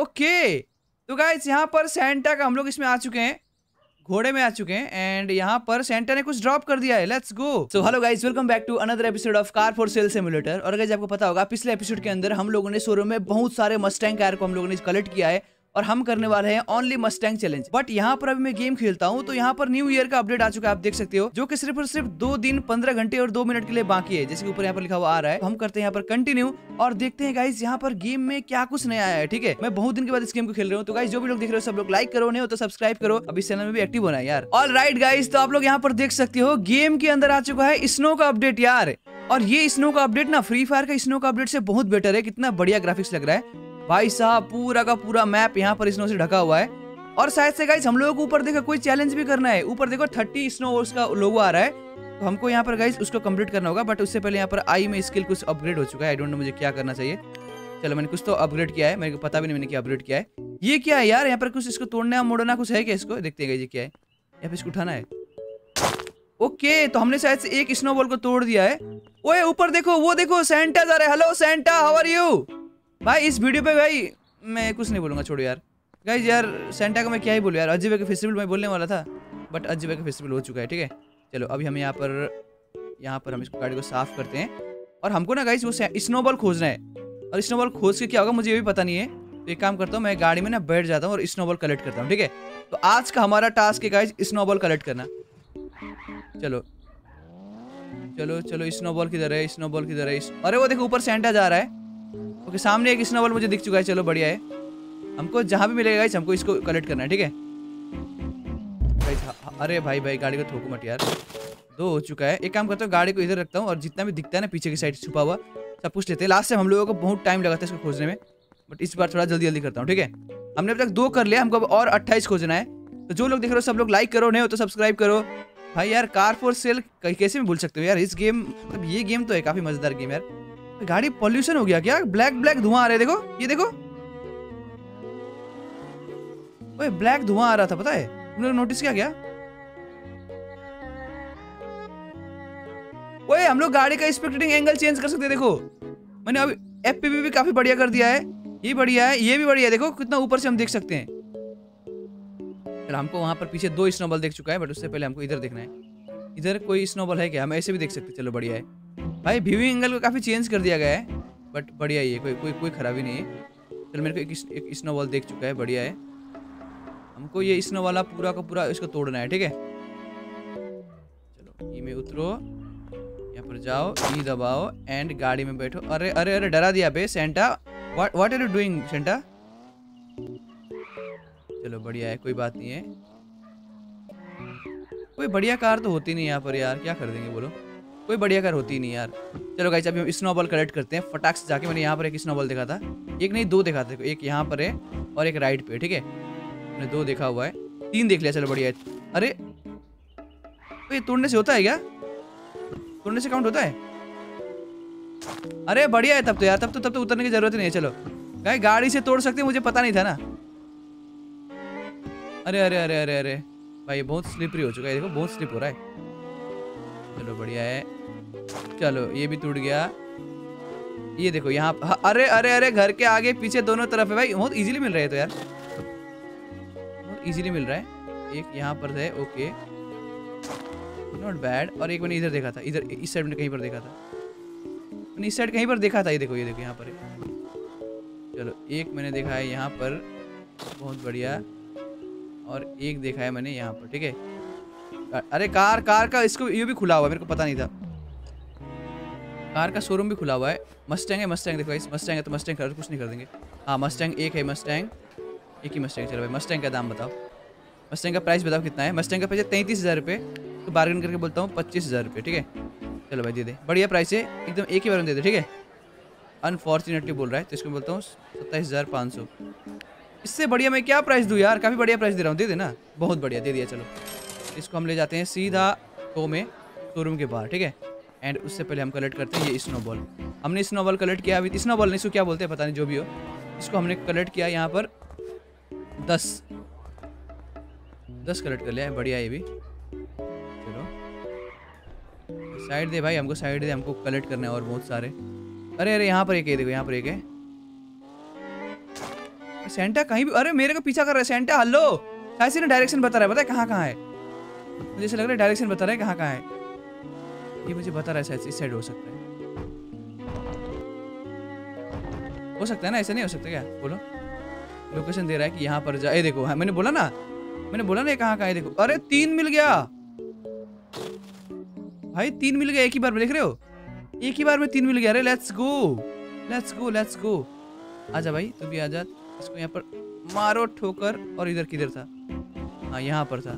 Okay तो guys यहाँ पर सेंटा का हम लोग इसमें आ चुके हैं घोड़े में आ चुके हैं एंड यहाँ पर सेंटा ने कुछ ड्रॉप कर दिया है let's go so hello guys welcome back to another episode of car for sale simulator और गाइस आपको पता होगा पिछले एपिसोड के अंदर हम लोगों ने शोरूम में बहुत सारे मस्टैंग कार को हम लोगों ने कलेक्ट किया है और हम करने वाले हैं ओनली मस्टैंग चैलेंज बट यहाँ पर अभी मैं गेम खेलता हूँ तो यहाँ पर न्यू ईयर का अपडेट आ चुका है आप देख सकते हो जो की सिर्फ और सिर्फ दो दिन पंद्रह घंटे और दो मिनट के लिए बाकी है जैसे ऊपर यहाँ पर लिखा हुआ आ रहा है तो हम करते हैं यहाँ पर कंटिन्यू और देखते हैं गाइज यहाँ पर गेम में क्या कुछ नया आया है ठीक है मैं बहुत दिन के बाद इस गेम को खेल रहा हूँ तो गाइज जो भी लोग देख रहे हो सब लोग लाइक करो नहीं हो तो सब्सक्राइब करो अभी चैनल में भी एक्टिव होना है यार ऑल राइट गाइज तो आप लोग यहाँ पर देख सकते हो गेम के अंदर आ चुका है स्नो का अपडेट यार और ये स्नो का अपडेट ना फ्री फायर का स्नो का अपडेट से बहुत बेटर है कितना बढ़िया ग्राफिक्स लग रहा है भाई साहब पूरा का पूरा मैप यहाँ पर स्नो से ढका हुआ है और शायद से गाइस हम लोगों को ऊपर देखो कोई चैलेंज भी करना है ऊपर देखो थर्टी स्नो का लोगो आ रहा है तो हमको यहाँ पर गाइस उसको कंप्लीट करना होगा बट उससे पहले यहाँ पर आई में स्किल कुछ अपग्रेड हो चुका है आई डोंट नो मुझे क्या करना चाहिए चलो मैंने कुछ तो अपग्रेड किया है मेरे को पता भी नहीं मैंने क्या अपग्रेड किया है ये क्या है यार यहाँ पर कुछ इसको तोड़ना मोड़ना कुछ है क्या इसको देखते हैं ये क्या है यहाँ पर इसको उठाना है ओके तो हमने शायद से एक स्नोबॉल को तोड़ दिया है ओए ऊपर देखो वो देखो सेंटा जा रहा है hello Santa how are you भाई इस वीडियो पे भाई मैं कुछ नहीं बोलूंगा छोड़ो यार गाइज यार सेंटा का मैं क्या ही बोलूँ यार अजीब के फेस्टिवल मैं बोलने वाला था बट अजीब का फेस्टिवल हो चुका है ठीक है चलो अभी हम यहाँ पर यहाँ पर हम इसको गाड़ी को साफ़ करते हैं और हमको ना गाइज वो स्नोबॉल खोजना है और स्नोबॉल खोज के क्या होगा मुझे ये भी पता नहीं है तो एक काम करता हूँ मैं गाड़ी में ना बैठ जाता हूँ और स्नोबॉल कलेक्ट करता हूँ ठीक है तो आज का हमारा टास्क है गाइज स्नोबॉल कलेक्ट करना चलो चलो चलो स्नोबॉल किधर है स्नोबॉल किधर है अरे वो देखो ऊपर सेंटा जा रहा है ओके सामने एक स्नोबॉल मुझे दिख चुका है चलो बढ़िया है हमको जहाँ भी मिलेगा हमको इसको कलेक्ट करना है ठीक है अरे भाई भाई गाड़ी को ठोकू मत यार दो हो चुका है एक काम करता हूँ गाड़ी को इधर रखता हूँ और जितना भी दिखता है ना पीछे की साइड छुपा हुआ सब कुछ लेते हैं लास्ट टाइम हम लोगों को बहुत टाइम लगा था इसको खोजने में बट इस बार थोड़ा जल्दी जल्दी करता हूँ ठीक है हमने अब तक दो कर लिया हमको अब और अट्ठाईस खोजना है तो जो लोग देख रहे हो सब लोग लाइक करो नहीं हो तो सब्सक्राइब करो भाई यार कार फॉर सेल कैसे भी भूल सकते हो यार इस गेम मतलब ये गेम तो है काफ़ी मज़ेदार गेम यार गाड़ी पॉल्यूशन हो गया क्या ब्लैक ब्लैक धुआं आ रहा है देखो ये देखो ओए ब्लैक धुआं आ रहा था पता है तुमने नोटिस किया क्या ओए हम लोग गाड़ी का स्पेक्टिंग एंगल चेंज कर सकते हैं देखो मैंने अभी एफ भी काफी बढ़िया कर दिया है ये बढ़िया है ये भी बढ़िया है देखो कितना ऊपर से हम देख सकते हैं चल हमको वहां पर पीछे दो स्नोबल देख चुका है बट उससे पहले हमको इधर देखना है इधर कोई स्नोबल है क्या हम ऐसे भी देख सकते चलो बढ़िया है भाई व्यूइंग एंगल को काफ़ी चेंज कर दिया गया है बट बढ़िया ही है कोई कोई कोई खराबी नहीं है चल मेरे को एक, एक स्नो वॉल देख चुका है बढ़िया है हमको ये स्नो वाला पूरा का पूरा इसको तोड़ना है ठीक है चलो ई e में उतरो यहाँ पर जाओ ई e दबाओ एंड गाड़ी में बैठो अरे अरे अरे डरा दिया भाई Santa what what are you doing Santa चलो बढ़िया है कोई बात नहीं है कोई बढ़िया कार तो होती नहीं यहाँ पर यार क्या कर देंगे बोलो कोई बढ़िया कर होती नहीं यार चलो गाइस अभी हम स्नो बॉल कलेक्ट करते हैं फटाक से जाके मैंने यहाँ पर एक स्नो बॉल देखा था एक नहीं दो देखा था एक यहाँ पर है और एक राइट पे ठीक है मैंने दो देखा हुआ है तीन देख लिया चलो बढ़िया अरे तो ये तोड़ने से होता है क्या तोड़ने से काउंट होता है अरे बढ़िया है तब तो यार तब तो तब तो उतरने की जरूरत नहीं है चलो गाय गाड़ी से तोड़ सकते मुझे पता नहीं था ना अरे अरे अरे अरे अरे भाई बहुत स्लिपरी हो चुका है देखो बहुत स्लिप हो रहा है चलो बढ़िया है चलो ये भी टूट गया ये देखो यहाँ हाँ, अरे अरे अरे घर के आगे पीछे दोनों तरफ है भाई बहुत इजीली मिल रहा है तो यार बहुत इजीली मिल रहा है एक यहाँ पर है ओके नॉट बैड और एक मैंने इधर देखा था इधर इस साइड में कहीं पर देखा था मैंने इस साइड कहीं पर देखा था ये देखो ये देखो यहाँ पर चलो एक मैंने देखा है यहाँ पर बहुत बढ़िया और एक देखा है मैंने यहाँ पर ठीक है अरे कार कार का इसको ये भी खुला हुआ मेरे को पता नहीं था कार का शोरूम भी खुला हुआ है मस्टैंग है मस्टैंग देखो इस मस्टैंग है तो मस्टैंग कर कुछ नहीं कर देंगे हाँ मस्टैंग एक है मस्टैंग एक ही मस्टैंग चलो भाई मस्टैंग का दाम बताओ मस्टैंग का प्राइस बताओ कितना है मस्टैंग का प्राइस तैंतीस हज़ार रुपये तो बार्गेन करके बोलता हूँ पच्चीस हज़ार रुपये ठीक है चलो भाई दे दे बढ़िया प्राइस है एकदम एक ही बार में दे दे ठीक है अनफॉर्चुनेटली बोल रहा है तो इसको बोलता हूँ सत्ताईस हज़ार पाँच सौ इससे बढ़िया मैं क्या प्राइस दूँ यार काफ़ी बढ़िया प्राइस दे रहा हूँ दे देना बहुत बढ़िया दे दिया चलो इसको हम ले जाते हैं सीधा टो में शोरूम के बाहर ठीक है एंड उससे पहले हम कलेक्ट करते हैं ये स्नोबॉल हमने स्नोबॉल कलेक्ट किया अभी स्नोबॉल नहीं इसको क्या बोलते हैं पता नहीं जो भी हो इसको हमने कलेक्ट किया यहाँ पर दस दस कलेक्ट कर लिया है बढ़िया ये भी चलो साइड दे भाई हमको साइड दे हमको कलेक्ट करना है और बहुत सारे अरे अरे यहाँ पर एक है देखो यहाँ पर एक है सेंटा कहीं भी अरे मेरे को पीछा कर रहा है सेंटा हलो ऐसे ना डायरेक्शन बता रहा है पता है कहाँ कहाँ है मुझे लग रहा है डायरेक्शन बता रहा है कहाँ कहाँ है ये मुझे बता रहा है शायद इस साइड हो सकता है हो सकता है ना ऐसा नहीं हो सकता क्या बोलो लोकेशन दे रहा है कि यहाँ पर जाए देखो हाँ, मैंने बोला ना मैंने बोला ना कहाँ का है देखो अरे तीन मिल गया भाई तीन मिल गया एक ही बार में देख रहे हो एक ही बार में तीन मिल गया अरे let's go let's go let's go आजा भाई तू भी आजा इसको यहाँ पर मारो ठोकर और इधर किधर था हाँ यहाँ पर था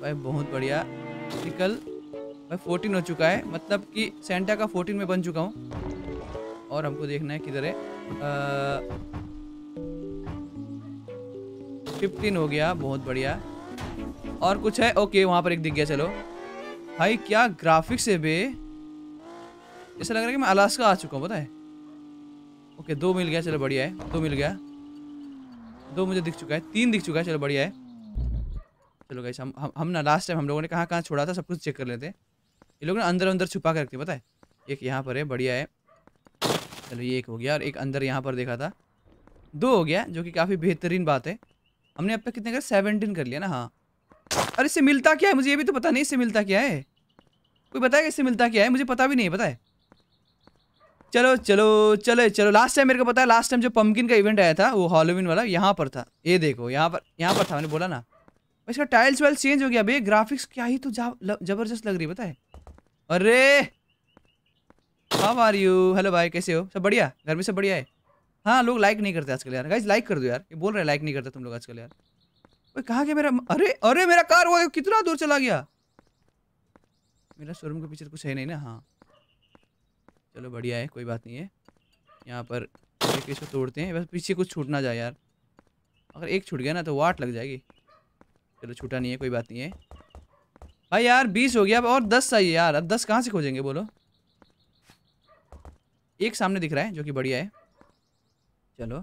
भाई बहुत बढ़िया निकल भाई फोर्टीन हो चुका है मतलब कि सेंटा का फोर्टीन में बन चुका हूँ और हमको देखना है किधर है फिफ्टीन हो गया बहुत बढ़िया और कुछ है ओके वहाँ पर एक दिख गया चलो भाई क्या ग्राफिक्स है बे ऐसा लग रहा है कि मैं अलास्का आ चुका हूँ पता है ओके दो मिल गया चलो बढ़िया है दो मिल गया दो मुझे दिख चुका है तीन दिख चुका है चलो बढ़िया है चलो गई हम हम, हम ना लास्ट टाइम हम लोगों ने कहाँ कहाँ छोड़ा था सब कुछ चेक कर लेते हैं ये लोग ना अंदर अंदर छुपा करके रखते पता है एक यहाँ पर है बढ़िया है चलो ये एक हो गया और एक अंदर यहाँ पर देखा था दो हो गया जो कि काफ़ी बेहतरीन बात है हमने अब तक कितने कर सेवनटीन कर लिया ना हाँ अरे इससे मिलता क्या है मुझे ये भी तो पता नहीं इससे मिलता क्या है कोई बताएगा इससे मिलता क्या है मुझे पता भी नहीं है पता है चलो चलो चले चलो लास्ट टाइम मेरे को पता है लास्ट टाइम जो पम्पकिन का इवेंट आया था वो हॉलोविन वाला यहाँ पर था ये देखो यहाँ पर यहाँ पर था मैंने बोला ना इसका टाइल्स वाइल्स चेंज हो गया भैया ग्राफिक्स क्या ही तो जबरदस्त लग रही है पता है अरे हाउ आर यू हेलो भाई कैसे हो सब बढ़िया घर में सब बढ़िया है हाँ लोग लाइक नहीं करते आजकल यार गाइज लाइक कर दो यार ये बोल रहे लाइक नहीं करते तुम लोग आजकल यार ओए कहाँ गया मेरा अरे अरे मेरा कार वो कितना दूर चला गया मेरा शोरूम के पीछे कुछ है नहीं ना हाँ चलो बढ़िया है कोई बात नहीं है यहाँ पर एक इसको तोड़ते हैं बस पीछे कुछ छूट ना जाए यार अगर एक छूट गया ना तो वाट लग जाएगी चलो छूटा नहीं है कोई बात नहीं है भाई हाँ यार बीस हो गया अब और दस चाहिए यार अब दस कहाँ से खोजेंगे बोलो एक सामने दिख रहा है जो कि बढ़िया है चलो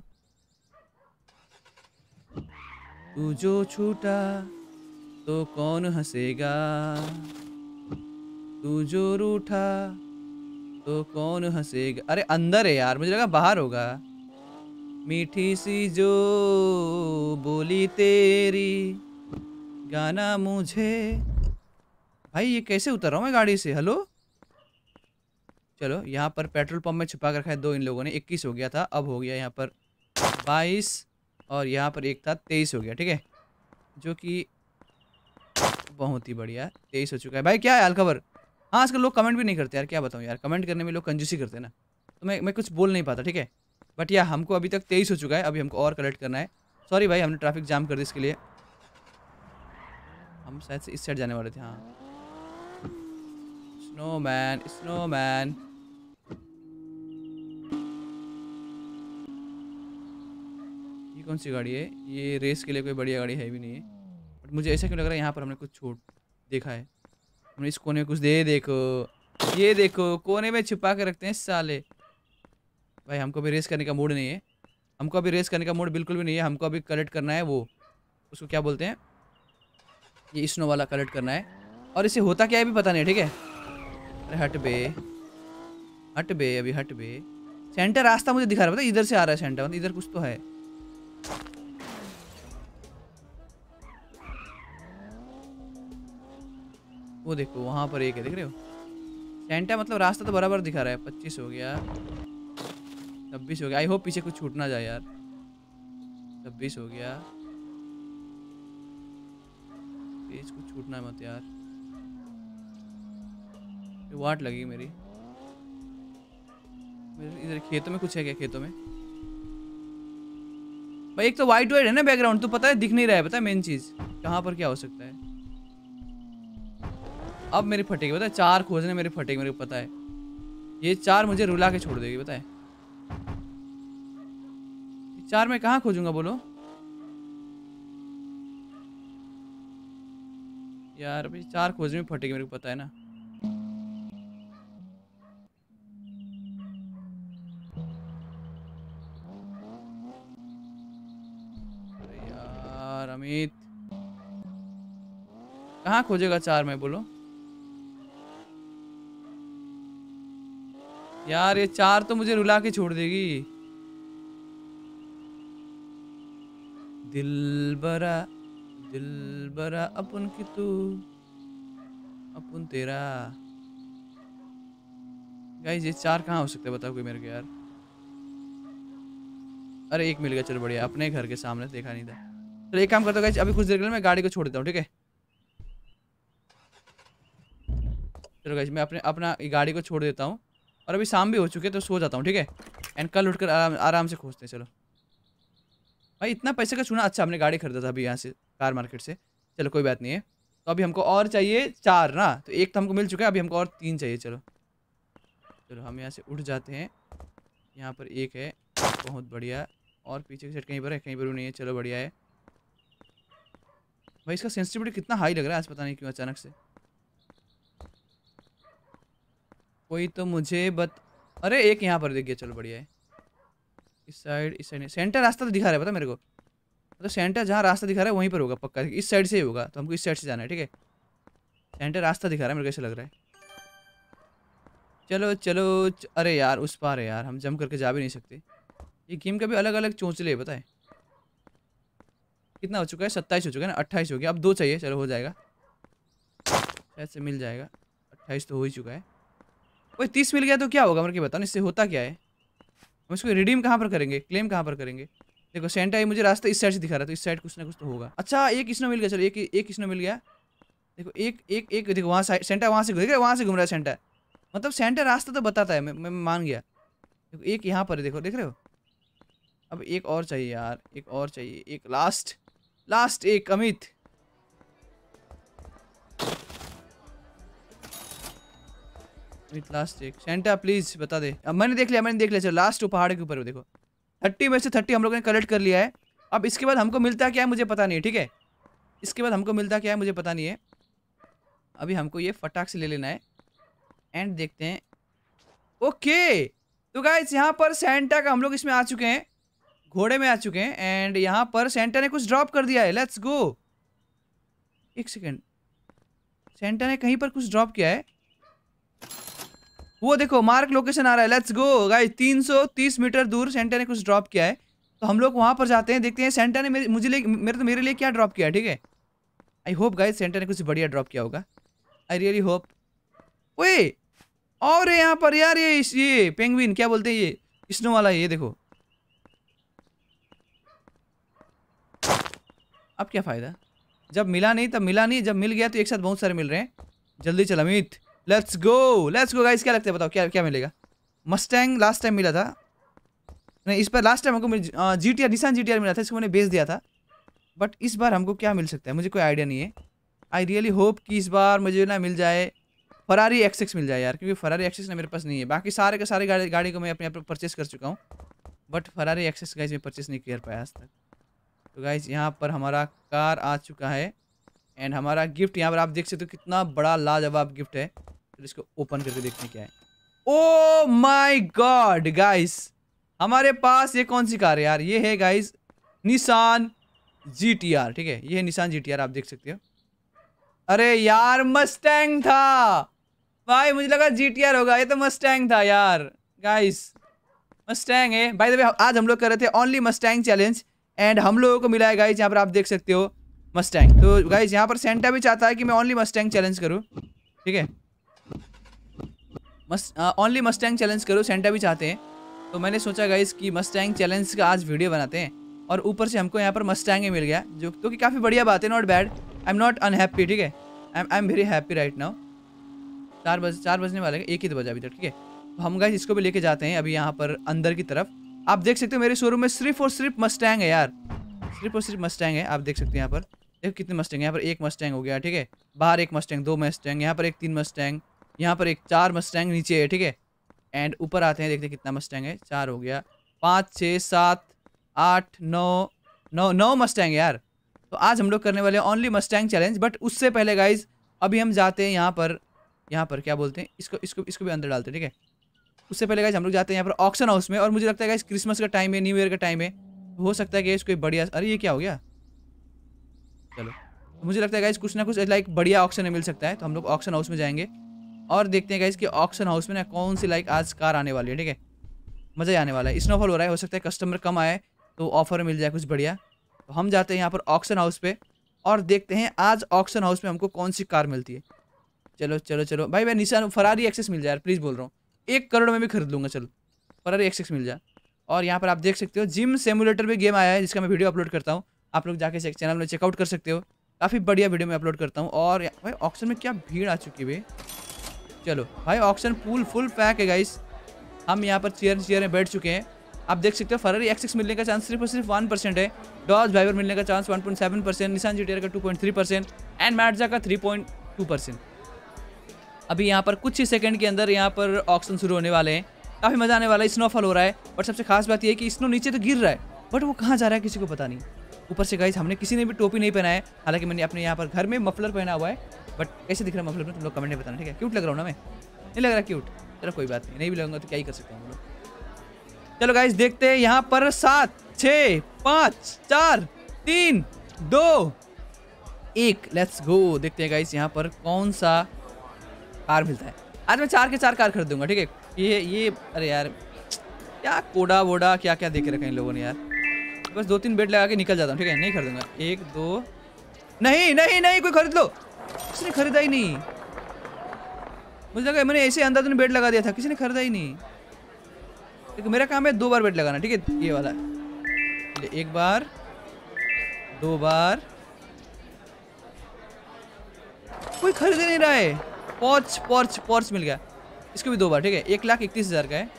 तू जो छूटा तो कौन हंसेगा तू जो रूठा तो कौन हंसेगा अरे अंदर है यार मुझे लगा बाहर होगा मीठी सी जो बोली तेरी गाना मुझे भाई ये कैसे उतर रहा हूँ मैं गाड़ी से हेलो चलो यहाँ पर पेट्रोल पंप में छुपा कर रखा है दो इन लोगों ने इक्कीस हो गया था अब हो गया यहाँ पर बाईस और यहाँ पर एक था तेईस हो गया ठीक है जो कि बहुत ही बढ़िया तेईस हो चुका है भाई क्या है अलखबर हाँ आजकल लोग कमेंट भी नहीं करते यार क्या बताऊँ यार कमेंट करने में लोग कंजूसी करते हैं ना तो मैं मैं कुछ बोल नहीं पाता ठीक है बट या हमको अभी तक तेईस हो चुका है अभी हमको और कलेक्ट करना है सॉरी भाई हमने ट्रैफिक जाम कर दी इसके लिए हम शायद से इस साइड जाने वाले थे हाँ Snowman, snowman. ये कौन सी गाड़ी है ये रेस के लिए कोई बढ़िया गाड़ी है भी नहीं है बट मुझे ऐसा क्यों लग रहा है यहाँ पर हमने कुछ छूट देखा है हमने इस कोने में कुछ दे देखो ये देखो कोने में छिपा के रखते हैं साले भाई हमको अभी रेस करने का मूड नहीं है हमको अभी रेस करने का मूड बिल्कुल भी नहीं है हमको अभी कलेक्ट करना है वो उसको क्या बोलते हैं ये स्नो वाला कलेक्ट करना है और इसे होता क्या है भी पता नहीं ठीक है अरे हट बे हट बे अभी हट बे सेंटर रास्ता मुझे दिखा रहा है इधर से आ रहा है सेंटर मतलब इधर कुछ तो है वो देखो वहाँ पर एक है देख रहे हो सेंटर मतलब रास्ता तो बराबर दिखा रहा है पच्चीस हो गया छब्बीस हो गया आई होप पीछे कुछ छूट ना जाए यार छब्बीस हो गया कुछ छूटना मत यार वाट लगी मेरी इधर खेतों में कुछ है क्या खेतों में भाई एक तो वाइट वाइट है ना बैकग्राउंड तो पता है दिख नहीं रहा है पता है मेन चीज़ कहाँ पर क्या हो सकता है अब मेरी फटेगी पता है चार खोजने मेरे फटेगी मेरे को पता है ये चार मुझे रुला के छोड़ देगी पता है चार मैं कहाँ खोजूंगा बोलो यार भाई चार खोजने में फटेगी मेरे को पता है ना कहाँ खोजेगा चार में बोलो यार ये चार तो मुझे रुला के छोड़ देगी दिल बरा दिल बरा अपन की तू अपन तेरा गाइस ये चार कहाँ हो सकते बताओ कोई मेरे को यार अरे एक मिल गया चलो बढ़िया अपने घर के सामने देखा नहीं था चलो एक काम करता हूँ अभी कुछ देर के लिए मैं गाड़ी को छोड़ देता हूँ ठीक है चलो गाइज मैं अपने अपना गाड़ी को छोड़ देता हूँ और अभी शाम भी हो चुके तो सो जाता हूँ ठीक है एंड कल कर आराम आराम से खोजते हैं चलो भाई इतना पैसे का चुना अच्छा हमने गाड़ी खरीदा था अभी यहाँ से कार मार्केट से चलो कोई बात नहीं है तो अभी हमको और चाहिए चार ना तो एक तो हमको मिल चुका है अभी हमको और तीन चाहिए चलो चलो हम यहाँ से उठ जाते हैं यहाँ पर एक है बहुत बढ़िया और पीछे की साइड कहीं पर है कहीं पर भी नहीं है चलो बढ़िया है भाई इसका सेंसिटिविटी कितना हाई लग रहा है आज पता नहीं क्यों अचानक से कोई तो मुझे बत अरे एक यहाँ पर देखिए चलो बढ़िया है इस साइड इस साइड सेंटर रास्ता तो दिखा रहा है पता मेरे को मतलब सेंटर जहाँ रास्ता दिखा रहा है वहीं पर होगा पक्का इस साइड से ही होगा तो हमको इस साइड से जाना है ठीक है सेंटर रास्ता दिखा रहा है मेरे को ऐसा लग रहा है चलो चलो च... अरे यार उस पार है यार हम जम करके जा भी नहीं सकते ये गेम का भी अलग अलग पता बताए कितना हो चुका है सत्ताईस हो चुका है ना अट्ठाईस हो गया अब दो चाहिए चलो हो जाएगा ऐसे से मिल जाएगा अट्ठाईस तो हो ही चुका है भाई तीस मिल गया तो क्या होगा मेरे को बताओ इससे होता क्या है हम इसको रिडीम कहाँ पर करेंगे क्लेम कहाँ पर करेंगे देखो सेंटा ये मुझे रास्ता इस साइड से दिखा रहा है तो इस साइड कुछ ना कुछ तो होगा अच्छा एक इसमें मिल गया चलो एक एक इसमें मिल गया देखो एक एक एक देखो वहाँ सेंटा वहाँ से देख रहे वहाँ से घूम रहा है सेंटा मतलब सेंटा रास्ता तो बताता है मैं मैं मान गया देखो एक यहाँ पर है देखो देख रहे हो अब एक और चाहिए यार एक और चाहिए एक लास्ट लास्ट एक अमित विथ लास्ट एक सेंटा प्लीज बता दे अब मैंने देख लिया मैंने देख लिया चलो लास्ट वो पहाड़ के ऊपर देखो थर्टी में से थर्टी हम लोगों ने कलेक्ट कर लिया है अब इसके बाद हमको मिलता क्या है मुझे पता नहीं है ठीक है इसके बाद हमको मिलता क्या है मुझे पता नहीं है अभी हमको ये फटाक से ले लेना है एंड देखते हैं ओके तो गाइज यहाँ पर सेंटा का हम लोग इसमें आ चुके हैं घोड़े में आ चुके हैं एंड यहाँ पर सेंटा ने कुछ ड्रॉप कर दिया है लेट्स गो एक सेकेंड सेंटा ने कहीं पर कुछ ड्रॉप किया है वो देखो मार्क लोकेशन आ रहा है लेट्स गो गाइस 330 मीटर दूर सेंटा ने कुछ ड्रॉप किया है तो हम लोग वहाँ पर जाते हैं देखते हैं सेंटा ने मेरे मुझे मेरे तो मेरे लिए क्या ड्रॉप किया ठीक है आई होप गाइस सेंटा ने कुछ बढ़िया ड्रॉप किया होगा आई रियली होप ओए और यहाँ पर यार ये ये पेंगविन क्या बोलते हैं ये स्नो वाला ये देखो अब क्या फ़ायदा जब मिला नहीं तब मिला नहीं जब मिल गया तो एक साथ बहुत सारे मिल रहे हैं जल्दी चल Amit let's go let's go guys क्या लगता है बताओ क्या क्या मिलेगा मस्टैंग लास्ट टाइम मिला था नहीं इस बार लास्ट टाइम हमको जी टी आर निशान जी टी आर मिला था इसको मैंने बेच दिया था बट इस बार हमको क्या मिल सकता है मुझे कोई आइडिया नहीं है आई रियली होप कि इस बार मुझे ना मिल जाए फरारी एक्सेस मिल जाए यार क्योंकि फरारी एक्सेस ना मेरे पास नहीं है बाकी सारे के सारे गाड़ी गाड़ी को मैं अपने आप परचेस कर चुका हूँ बट फरारी एक्सेस गाइज मैं परचेस नहीं कर पाया आज तक तो गाइज यहाँ पर हमारा कार आ चुका है एंड हमारा गिफ्ट यहाँ पर आप देख सकते हो कितना बड़ा लाजवाब गिफ्ट है फिर इसको ओपन करके देखते क्या है ओ माई गॉड गाइस हमारे पास ये कौन सी कार है यार ये है गाइस निशान जी टी आर ठीक है ये है निशान जी टी आर आप देख सकते हो अरे यार मस्टैंग था भाई मुझे लगा जी टी आर होगा ये तो मस्टैंग था यार गाइस मस्टैंग है भाई देखिए आज हम लोग कर रहे थे ओनली मस्टैंग चैलेंज एंड हम लोगों को मिला है गाइस यहाँ पर आप देख सकते हो मस्टैंग तो गाइस यहाँ पर सेंटा भी चाहता है कि मैं ओनली मस्टैंग चैलेंज करूँ ठीक है ओनली मस्टैंग चैलेंज करो सेंटा भी चाहते हैं तो मैंने सोचा गाइस कि मस्टैंग चैलेंज का आज वीडियो बनाते हैं और ऊपर से हमको यहाँ पर मस्टैंग मिल गया जो तो कि काफ़ी बढ़िया बात है not bad I am not unhappy ठीक है I am I am very happy right now चार बज चार बजने वाले एक ही तो बजा अभी तक ठीक है तो हम गाइस इसको भी लेके जाते हैं अभी यहाँ पर अंदर की तरफ आप देख सकते हो मेरे शोरूम में सिर्फ और सिर्फ मस्टैंग है यार सिर्फ और सिर्फ मस्टैंग है आप देख सकते हैं यहाँ पर देखो कितने मस्टैंग यहाँ पर एक मस्टैंग हो गया ठीक है बाहर एक मस्टैंग दो मस्टैंग यहाँ पर एक तीन मस्टैंग यहाँ पर एक चार मस्टैंग नीचे है ठीक है एंड ऊपर आते हैं देखते हैं कितना मस्टैंग है चार हो गया पाँच छः सात आठ नौ नौ नौ मस्टैंग यार तो आज हम लोग करने वाले हैं ओनली मस्टैंग चैलेंज बट उससे पहले गाइज अभी हम जाते हैं यहाँ पर यहाँ पर क्या बोलते हैं इसको इसको इसको भी अंदर डालते हैं ठीक है उससे पहले गाइज हम लोग जाते हैं यहाँ पर ऑक्शन हाउस में और मुझे लगता है गाइज क्रिसमस का टाइम है न्यू ईयर का टाइम है हो सकता है कि इसको बढ़िया अरे ये क्या हो गया चलो मुझे लगता है गाइज कुछ ना कुछ लाइक बढ़िया ऑक्शन मिल सकता है तो हम लोग ऑक्शन हाउस में जाएंगे और देखते हैं गाइज कि ऑक्शन हाउस में ना कौन सी लाइक आज कार आने वाली है ठीक है मज़ा आने वाला है स्नोफॉल हो रहा है हो सकता है कस्टमर कम आए तो ऑफर मिल जाए कुछ बढ़िया तो हम जाते हैं यहाँ पर ऑक्शन हाउस पे और देखते हैं आज ऑक्शन हाउस में हमको कौन सी कार मिलती है चलो चलो चलो भाई मैं निशान फरारी एक्सेस मिल जाए प्लीज़ बोल रहा हूँ एक करोड़ में भी खरीद लूँगा चलो फरारी एक्सेस मिल जाए और यहाँ पर आप देख सकते हो जिम सेमुलेटर भी गेम आया है जिसका मैं वीडियो अपलोड करता हूँ आप लोग जाके चैनल में चेकआउट कर सकते हो काफ़ी बढ़िया वीडियो मैं अपलोड करता हूँ और भाई ऑक्शन में क्या भीड़ आ चुकी है भाई चलो भाई ऑक्शन पूल फुल पैक है गाइस हम यहाँ पर चेयर चेयर में बैठ चुके हैं आप देख सकते हो फरारी एक्स एक्स मिलने का चांस सिर्फ और सिर्फ वन परसेंट है डॉज ड्राइवर मिलने का chance one point seven percent Nissan GTR का two point three percent and मैटजा का थ्री पॉइंट टू परसेंट अभी यहाँ पर कुछ ही सेकंड के अंदर यहाँ पर ऑक्शन शुरू होने वाले हैं काफ़ी मज़ा आने वाला है स्नोफॉल हो रहा है और सबसे खास बात यह है कि स्नो नीचे तो गिर रहा है बट वो कहाँ जा रहा है किसी को पता नहीं ऊपर से गाइस हमने किसी ने भी टोपी नहीं पहना है हालांकि मैंने अपने यहाँ पर घर में मफलर पहना हुआ है बट कैसे दिख रहा है मफलर में तुम लोग कमेंट में बताना ठीक है क्यूट लग रहा हूँ ना मैं नहीं लग रहा क्यूट चलो कोई बात नहीं नहीं भी लगूंगा तो क्या ही कर सकते हैं हम लोग चलो गाइज देखते हैं यहाँ पर सात छः पाँच चार तीन दो एक लेट्स गो देखते हैं गाइस यहाँ पर कौन सा कार मिलता है आज मैं चार के चार कार खरीदूंगा ठीक है ये ये अरे यार क्या कोडा वोडा क्या क्या देख रखा है इन लोगों ने यार बस दो तीन बेड लगा के निकल जाता हूँ ठीक है नहीं खरीदूंगा एक दो नहीं नहीं नहीं कोई खरीद लो किसी ने खरीदा ही नहीं मुझे लगा मैंने ऐसे अंदाज में बेड लगा दिया था किसी ने खरीदा ही नहीं देखो मेरा काम है दो बार बेड लगाना ठीक है ये वाला एक बार दो बार कोई खरीद नहीं रहा है पॉर्च पॉर्च पॉर्च मिल गया इसको भी दो बार ठीक है एक लाख इकतीस हज़ार का है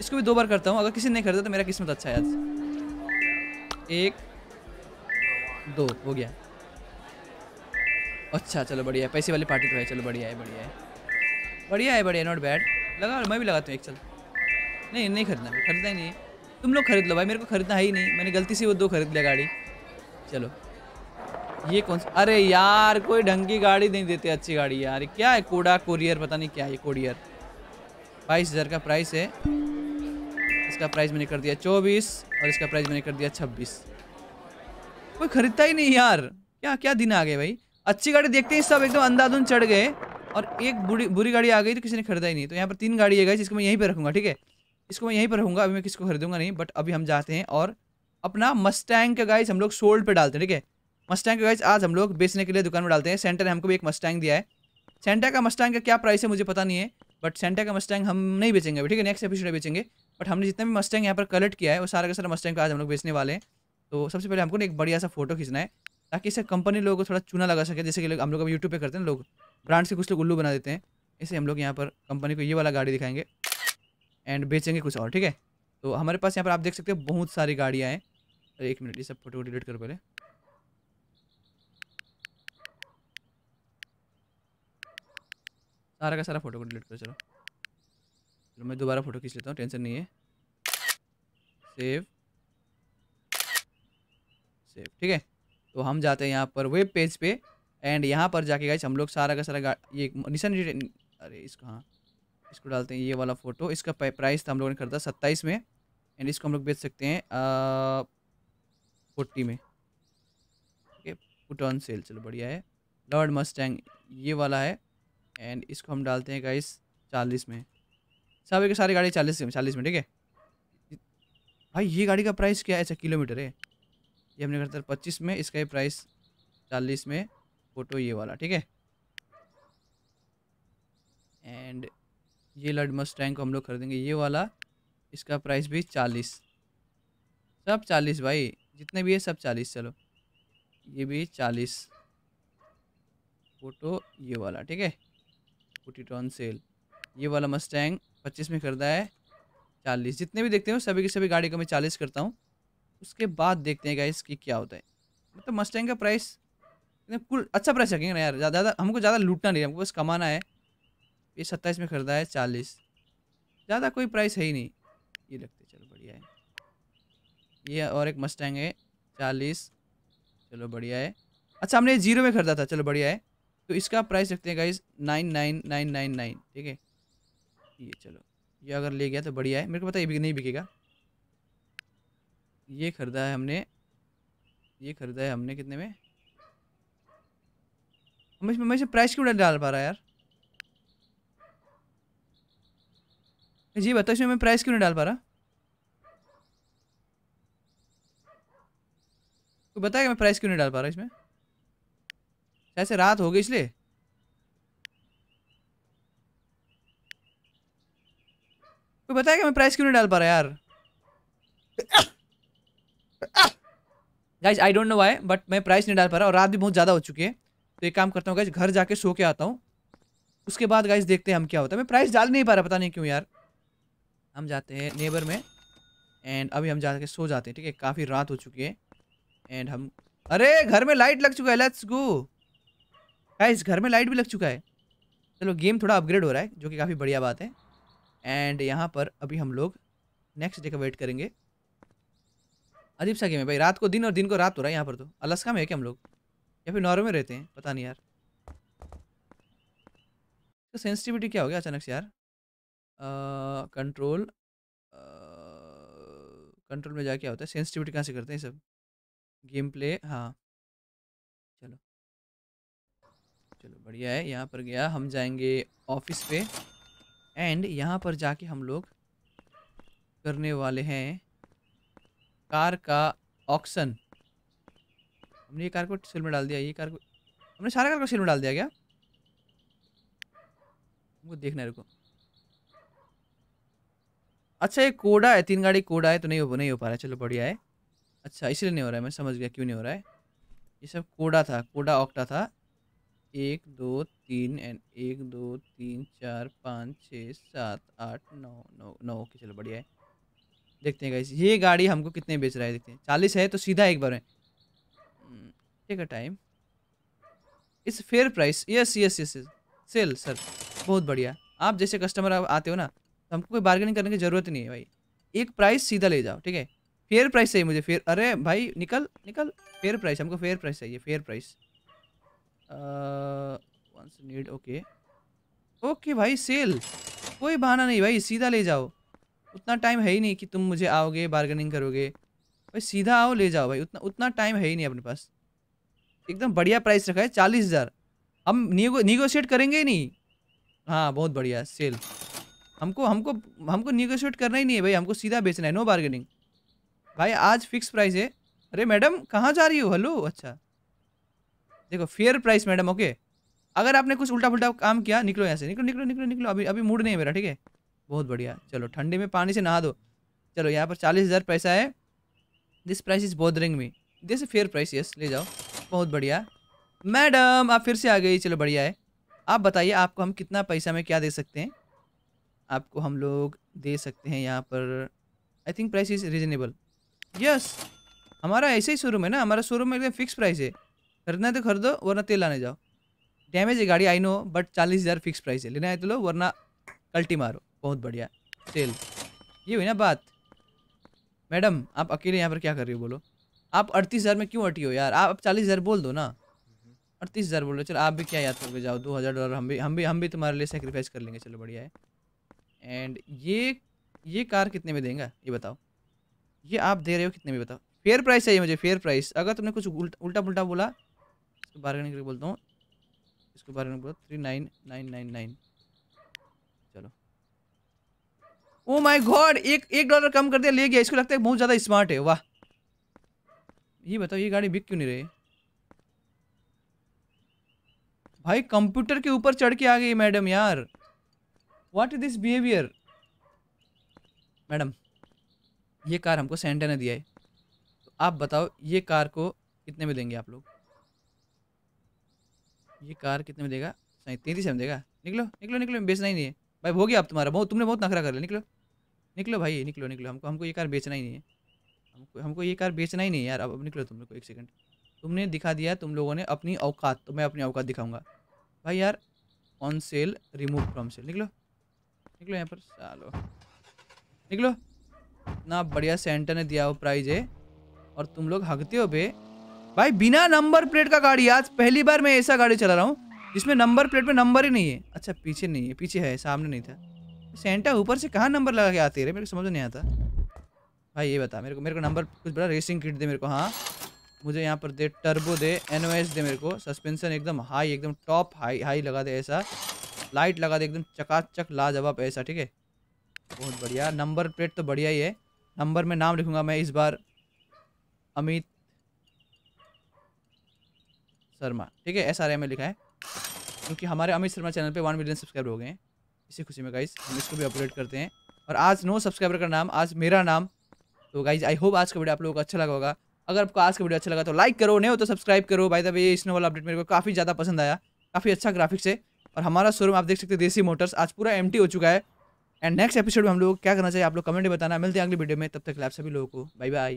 इसको भी दो बार करता हूँ अगर किसी ने नहीं खरीदा तो मेरा किस्मत अच्छा है आज एक दो हो गया अच्छा चलो बढ़िया पैसे वाली पार्टी तो है चलो बढ़िया है बढ़िया है बढ़िया है बढ़िया नॉट बैड लगा मैं भी लगाता हूँ एक चल नहीं नहीं खरीदना खरीदना ही नहीं तुम लोग खरीद लो भाई मेरे को खरीदना है ही नहीं मैंने गलती से वो दो खरीद लिया गाड़ी चलो ये कौन सा अरे यार कोई ढंग की गाड़ी नहीं देते अच्छी गाड़ी यार क्या है कोडा कोरियर पता नहीं क्या है कोरियर बाईस हज़ार का प्राइस है इसका प्राइस मैंने कर दिया चौबीस और इसका प्राइस मैंने कर दिया छब्बीस कोई ख़रीदता ही नहीं यार क्या क्या दिन आ गए भाई अच्छी गाड़ी देखते ही सब एकदम अंधाधुन चढ़ गए और एक बुरी बुरी गाड़ी आ गई तो किसी ने खरीदा ही नहीं तो यहाँ पर तीन गाड़ी है गई जिसको मैं यहीं पर रखूँगा ठीक है इसको मैं यहीं पर रखूँगा अभी मैं किसी को खरीदूंगा नहीं बट अभी हम जाते हैं और अपना मस्टैंग का गाइज हम लोग सोल्ड पर डालते हैं ठीक है मस्टैंग का गाइज आज हम लोग बेचने के लिए दुकान में डालते हैं सेंटर ने हमको भी एक मस्टैंग दिया है सेंटा का मस्टैंग का क्या प्राइस है मुझे पता नहीं है बट सेंटा का मस्टैंग हम नहीं बेचेंगे अभी ठीक है नेक्स्ट एपिसोड में बेचेंगे बट हमने जितना भी मस्टैंग यहाँ पर कलेक्ट किया है वो सारा का सारा मस्टैंग का आज हम लोग बेचने वाले हैं तो सबसे पहले हमको एक बढ़िया सा फोटो खींचना है ताकि इसे कंपनी लोगों को थोड़ा चूना लगा सके जैसे कि लोग हम लोग अब यूट्यूब पे करते हैं लोग ब्रांड से कुछ लोग उल्लू बना देते हैं इसे हम लोग यहाँ पर कंपनी को ये वाला गाड़ी दिखाएंगे एंड बेचेंगे कुछ और ठीक है तो हमारे पास यहाँ पर आप देख सकते हो बहुत सारी गाड़ियाँ हैं अरे एक मिनट ये सब फोटो डिलीट करो पहले सारा का सारा फोटो को डिलीट करो चलो चलो मैं दोबारा फ़ोटो खींच लेता हूँ टेंशन नहीं है सेव सेव ठीक है तो हम जाते हैं यहाँ पर वेब पेज पे एंड यहाँ पर जाके गाइस हम लोग सारा का सारा ये निशान अरे इसको हाँ इसको डालते हैं ये वाला फ़ोटो इसका प्राइस था हम लोगों ने खरीदा सत्ताईस में एंड इसको हम लोग बेच सकते हैं फोर्टी में ठीक है पुट ऑन सेल चलो बढ़िया है लॉर्ड मस्टैंग ये वाला है एंड इसको हम डालते हैं गाइस चालीस में सारे की सारी गाड़ी चालीस में चालीस में ठीक है भाई ये गाड़ी का प्राइस क्या है अच्छा किलोमीटर है ये हमने खरीदा पच्चीस में इसका ये प्राइस चालीस में फोटो ये वाला ठीक है एंड ये लड मस्टैंग को हम लोग खरीदेंगे ये वाला इसका प्राइस भी चालीस सब चालीस भाई जितने भी है सब चालीस चलो ये भी चालीस फोटो ये वाला ठीक है फोटी टॉन सेल ये वाला टैंक पच्चीस में खरीदा है चालीस जितने भी देखते हो सभी की सभी गाड़ी को मैं चालीस करता हूँ उसके बाद देखते हैं गाइस कि क्या होता है मतलब मस्टैंग का प्राइस कुल अच्छा प्राइस रखेंगे ना यार ज़्यादा हमको ज़्यादा लूटना नहीं है हमको बस कमाना है ये सत्ताईस में खरीदा है चालीस ज़्यादा कोई प्राइस है ही नहीं ये लगते चलो बढ़िया है ये और एक मस्टैंग है चालीस चलो बढ़िया है अच्छा हमने जीरो में खरीदा था चलो बढ़िया है तो इसका प्राइस रखते हैं guys nine nine nine nine nine ठीक है ये चलो ये अगर ले गया तो बढ़िया है मेरे को पता है ये भी नहीं बिकेगा ये ख़रीदा है हमने ये ख़रीदा है हमने कितने में हम हमेशा प्राइस क्यों डाल पा रहा यार जी बताओ इसमें मैं प्राइस क्यों नहीं डाल पा रहा तो बताया मैं प्राइस क्यों नहीं डाल पा रहा इसमें ऐसे रात हो गई इसलिए कोई बताया कि मैं प्राइस क्यों नहीं डाल पा रहा यार guys I don't know why but मैं प्राइस नहीं डाल पा रहा और रात भी बहुत ज़्यादा हो चुकी है तो एक काम करता हूँ गाइज घर जाके सो के आता हूँ उसके बाद गाइज देखते हैं हम क्या होता है मैं प्राइस डाल नहीं पा रहा पता नहीं क्यों यार हम जाते हैं नेबर में एंड अभी हम जाके सो जाते हैं ठीक है काफ़ी रात हो चुकी है एंड हम अरे घर में लाइट लग चुका है लेट्स गो गाइज घर में लाइट भी लग चुका है चलो गेम थोड़ा अपग्रेड हो रहा है जो कि काफ़ी बढ़िया बात है एंड यहाँ पर अभी हम लोग नेक्स्ट डे का वेट करेंगे अजीब सा गेम है भाई रात को दिन और दिन को रात हो रहा है यहाँ पर तो अलास्का में है क्या हम लोग या फिर नॉर्वे में रहते हैं पता नहीं यार तो सेंसिटिविटी क्या हो गया अचानक से यार कंट्रोल कंट्रोल में जा क्या होता है सेंसिटिविटी कहाँ से करते हैं सब गेम प्ले हाँ चलो चलो बढ़िया है यहाँ पर गया हम जाएंगे ऑफिस पे एंड यहाँ पर जाके हम लोग करने वाले हैं कार का ऑक्शन हमने ये कार को सेल में डाल दिया ये कार को हमने सारा कार को सेल में डाल दिया क्या वो देखना है रुको अच्छा ये कोडा है तीन गाड़ी कोडा है तो नहीं हो नहीं हो पा रहा है चलो बढ़िया है अच्छा इसलिए नहीं हो रहा है मैं समझ गया क्यों नहीं हो रहा है ये सब कोडा था कोडा ऑक्टा था एक दो तीन एंड एक दो तीन चार पाँच छः सात आठ नौ नौ नौ ओके चलो बढ़िया है देखते हैं गाइस ये गाड़ी हमको कितने बेच रहा है देखते हैं चालीस है तो सीधा एक बार में ठीक है टाइम इस fair price yes yes yes sell sir बहुत बढ़िया आप जैसे कस्टमर आते हो ना तो हमको कोई बार्गेनिंग करने की ज़रूरत नहीं है भाई एक प्राइस सीधा ले जाओ ठीक है फेयर प्राइस चाहिए मुझे फेयर अरे भाई निकल निकल फेयर प्राइस हमको फेयर प्राइस चाहिए fair price need okay okay भाई सेल कोई बहाना नहीं भाई सीधा ले जाओ उतना टाइम है ही नहीं कि तुम मुझे आओगे बार्गेनिंग करोगे भाई सीधा आओ ले जाओ भाई उतना उतना टाइम है ही नहीं अपने पास एकदम बढ़िया प्राइस रखा है चालीस हज़ार हम नीगो नीगोशिएट करेंगे ही नहीं हाँ बहुत बढ़िया सेल हमको हमको हमको नीगोशिएट करना ही नहीं है भाई हमको सीधा बेचना है नो बार्गेनिंग भाई आज फिक्स प्राइस है अरे मैडम कहाँ जा रही हो हेलो अच्छा देखो फेयर प्राइस मैडम ओके अगर आपने कुछ उल्टा पुल्टा काम किया निकलो यहाँ से निकलो निकलो निकलो निकलो अभी अभी मूड नहीं है मेरा ठीक है बहुत बढ़िया चलो ठंडी में पानी से नहा दो चलो यहाँ पर चालीस हज़ार पैसा है this price is bothering me this fair price yes ले जाओ बहुत बढ़िया मैडम आप फिर से आ गई चलो बढ़िया है आप बताइए आपको हम कितना पैसा में क्या दे सकते हैं आपको हम लोग दे सकते हैं यहाँ पर I think price is reasonable yes हमारा ऐसे ही शोरूम है ना हमारा शोरूम में एकदम फिक्स प्राइस है खरीदना है तो खरीदो वरना तेल लाने जाओ डैमेज है गाड़ी आई नो बट चालीस हज़ार फिक्स प्राइस है लेना है तो लो वरना कल्टी मारो बहुत बढ़िया सेल ये हुई ना बात मैडम आप अकेले यहाँ पर क्या कर रही हो बोलो आप अड़तीस हज़ार में क्यों अटी हो यार आप चालीस हज़ार बोल दो ना अड़तीस हज़ार बोल रहे चलो आप भी क्या याद करके जाओ दो हज़ार डॉलर हम भी हम भी हम भी तुम्हारे लिए सेक्रीफाइस कर लेंगे चलो बढ़िया है एंड ये ये कार कितने में देंगे ये बताओ ये आप दे रहे हो कितने में बताओ फेयर प्राइस चाहिए मुझे फेयर प्राइस अगर तुमने कुछ उल्टा उल्टा पुल्टा बोला इसको बारगेनिंग करके बोलता हूँ इसको बारगेनिंग बोला three nine nine nine nine oh my God एक एक डॉलर कम कर दिया ले गया इसको लगता है बहुत ज़्यादा स्मार्ट है वाह ये बताओ ये गाड़ी बिक क्यों नहीं रही भाई कंप्यूटर के ऊपर चढ़ के आ गई मैडम यार what is this behaviour madam ये कार हमको सेंटर ने दिया है तो आप बताओ ये कार को कितने में देंगे आप लोग ये कार कितने में देगा सही तैंतीस में देगा निकलो निकलो निकलो बेचना ही नहीं है भाई हो गया तुम्हारा बहुत तुमने बहुत नखरा कर लिया निकलो निकलो भाई निकलो निकलो हमको हमको ये कार बेचना ही नहीं है हमको हमको ये कार बेचना ही नहीं है यार अब निकलो तुम लोग को एक सेकंड तुमने दिखा दिया तुम लोगों ने अपनी औकात तो मैं अपनी औकात दिखाऊंगा भाई यार on sale remove from sale निकलो निकलो यहाँ पर चलो निकलो इतना बढ़िया सेंटर ने दिया वो प्राइज है और तुम लोग हकते हो बे भाई बिना नंबर प्लेट का गाड़ी आज पहली बार मैं ऐसा गाड़ी चला रहा हूँ जिसमें नंबर प्लेट में नंबर ही नहीं है अच्छा पीछे नहीं है पीछे है सामने नहीं था सेंटा ऊपर से कहाँ नंबर लगा के आते रहे मेरे को समझ नहीं आता भाई ये बता मेरे को मेरे को नंबर कुछ बड़ा रेसिंग किट दे मेरे को हाँ मुझे यहाँ पर दे टर्बो दे एन दे मेरे को सस्पेंशन एकदम हाई एकदम टॉप हाई हाई लगा दे ऐसा लाइट लगा दे एकदम चकाचक लाजवाब ऐसा ठीक है बहुत बढ़िया नंबर प्लेट तो बढ़िया ही है नंबर में नाम लिखूंगा मैं इस बार अमित शर्मा ठीक है एस आर में लिखा है क्योंकि हमारे अमित शर्मा चैनल पे वन मिलियन सब्सक्राइबर हो गए हैं इसी खुशी में गाइज हम इसको भी अपडेट करते हैं और आज नो सब्सक्राइबर का नाम आज मेरा नाम तो गाइज आई होप आज का वीडियो आप लोगों को अच्छा लगा होगा अगर आपको आज का वीडियो अच्छा लगा तो लाइक करो नहीं हो तो सब्सक्राइब करो भाई तब इसने वाला अपडेट मेरे को काफ़ी ज़्यादा पसंद आया काफ़ी अच्छा ग्राफिक्स है और हमारा शोरूम आप देख सकते हैं देसी मोटर्स आज पूरा एम हो चुका है एंड नेक्स्ट एपिसोड में हम लोग क्या करना चाहिए आप लोग कमेंट में बताना मिलते हैं अगली वीडियो में तब तक लाइफ सभी लोगों को बाय बाय